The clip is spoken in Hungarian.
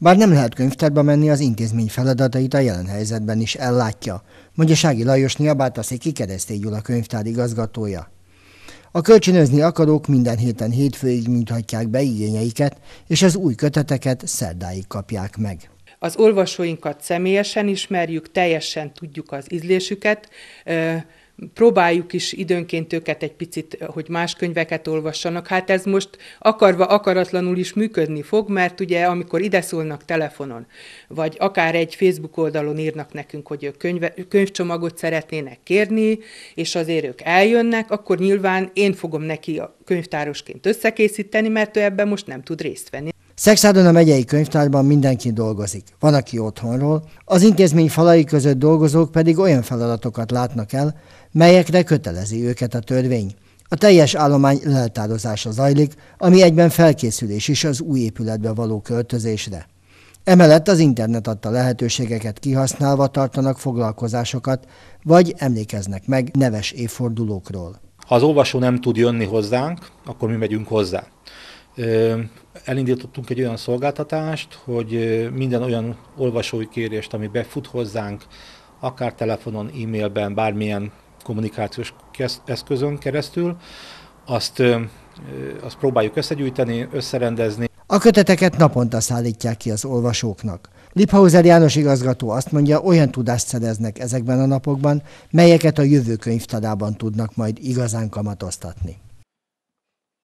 Bár nem lehet könyvtárba menni, az intézmény feladatait a jelen helyzetben is ellátja, mondja Sági Lajos Széki Keresztély Gyula könyvtár igazgatója. A kölcsönözni akarók minden héten hétfőig nyújthatják be igényeiket, és az új köteteket szerdáig kapják meg. Az olvasóinkat személyesen ismerjük, teljesen tudjuk az ízlésüket, próbáljuk is időnként őket egy picit, hogy más könyveket olvassanak. Hát ez most akarva, akaratlanul is működni fog, mert ugye amikor ide szólnak telefonon, vagy akár egy Facebook oldalon írnak nekünk, hogy ők könyve, könyvcsomagot szeretnének kérni, és azért ők eljönnek, akkor nyilván én fogom neki a könyvtárosként összekészíteni, mert ő ebben most nem tud részt venni. Szexádon a megyei könyvtárban mindenki dolgozik, van, aki otthonról, az intézmény falai között dolgozók pedig olyan feladatokat látnak el, melyekre kötelezi őket a törvény. A teljes állomány leltározása zajlik, ami egyben felkészülés is az új épületbe való költözésre. Emellett az internet adta lehetőségeket kihasználva tartanak foglalkozásokat, vagy emlékeznek meg neves évfordulókról. Ha az olvasó nem tud jönni hozzánk, akkor mi megyünk hozzá elindítottunk egy olyan szolgáltatást, hogy minden olyan olvasói kérést, ami befut hozzánk, akár telefonon, e-mailben, bármilyen kommunikációs eszközön keresztül, azt, azt próbáljuk összegyűjteni, összerendezni. A köteteket naponta szállítják ki az olvasóknak. Liphauser János igazgató azt mondja, olyan tudást szereznek ezekben a napokban, melyeket a jövő könyvtadában tudnak majd igazán kamatoztatni.